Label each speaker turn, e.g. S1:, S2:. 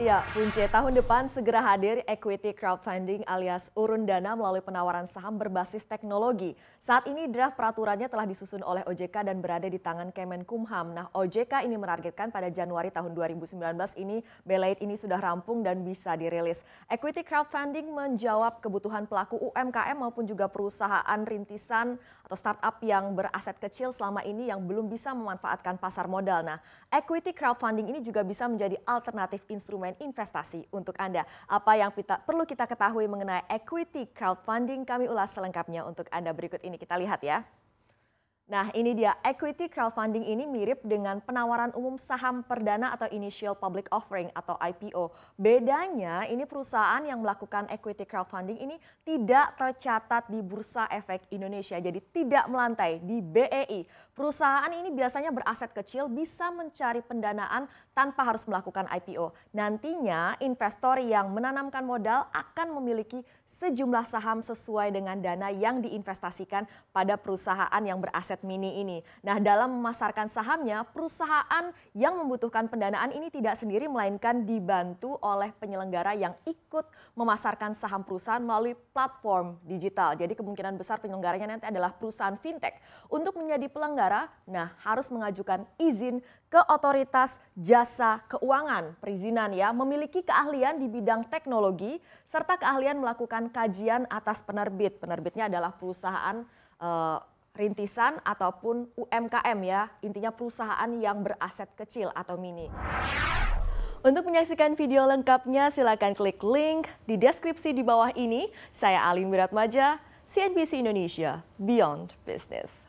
S1: Iya, Punce, tahun depan segera hadir equity crowdfunding alias urun dana melalui penawaran saham berbasis teknologi. Saat ini draft peraturannya telah disusun oleh OJK dan berada di tangan Kemenkumham. Nah, OJK ini menargetkan pada Januari tahun 2019 ini Belaid ini sudah rampung dan bisa dirilis. Equity crowdfunding menjawab kebutuhan pelaku UMKM maupun juga perusahaan rintisan atau startup yang beraset kecil selama ini yang belum bisa memanfaatkan pasar modal. Nah, equity crowdfunding ini juga bisa menjadi alternatif instrumen instrumen investasi untuk Anda. Apa yang kita, perlu kita ketahui mengenai equity crowdfunding kami ulas selengkapnya untuk Anda berikut ini. Kita lihat ya. Nah, ini dia equity crowdfunding ini mirip dengan penawaran umum saham perdana atau initial public offering atau IPO. Bedanya ini perusahaan yang melakukan equity crowdfunding ini tidak tercatat di Bursa Efek Indonesia. Jadi tidak melantai di BEI. Perusahaan ini biasanya beraset kecil bisa mencari pendanaan tanpa harus melakukan IPO. Nantinya investor yang menanamkan modal akan memiliki sejumlah saham sesuai dengan dana yang diinvestasikan pada perusahaan yang beraset aset mini ini. Nah, dalam memasarkan sahamnya, perusahaan yang membutuhkan pendanaan ini tidak sendiri melainkan dibantu oleh penyelenggara yang ikut memasarkan saham perusahaan melalui platform digital. Jadi kemungkinan besar penyelenggaranya nanti adalah perusahaan fintech. Untuk menjadi pelenggara, nah harus mengajukan izin ke otoritas jasa keuangan, perizinan ya, memiliki keahlian di bidang teknologi serta keahlian melakukan kajian atas penerbit. Penerbitnya adalah perusahaan eh, rintisan ataupun UMKM ya, intinya perusahaan yang beraset kecil atau mini. Untuk menyaksikan video lengkapnya silakan klik link di deskripsi di bawah ini. Saya Alin Wiratmaja, CNBC Indonesia, Beyond Business.